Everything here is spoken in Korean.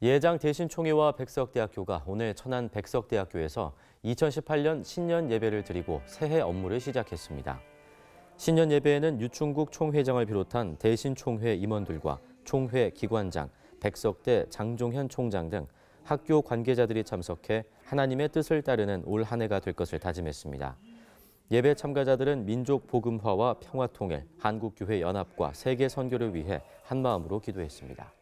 예장 대신총회와 백석대학교가 오늘 천안 백석대학교에서 2018년 신년 예배를 드리고 새해 업무를 시작했습니다. 신년 예배에는 유충국 총회장을 비롯한 대신총회 임원들과 총회 기관장, 백석대 장종현 총장 등 학교 관계자들이 참석해 하나님의 뜻을 따르는 올 한 해가 될 것을 다짐했습니다. 예배 참가자들은 민족 복음화와 평화 통일, 한국교회 연합과 세계 선교를 위해 한 마음으로 기도했습니다.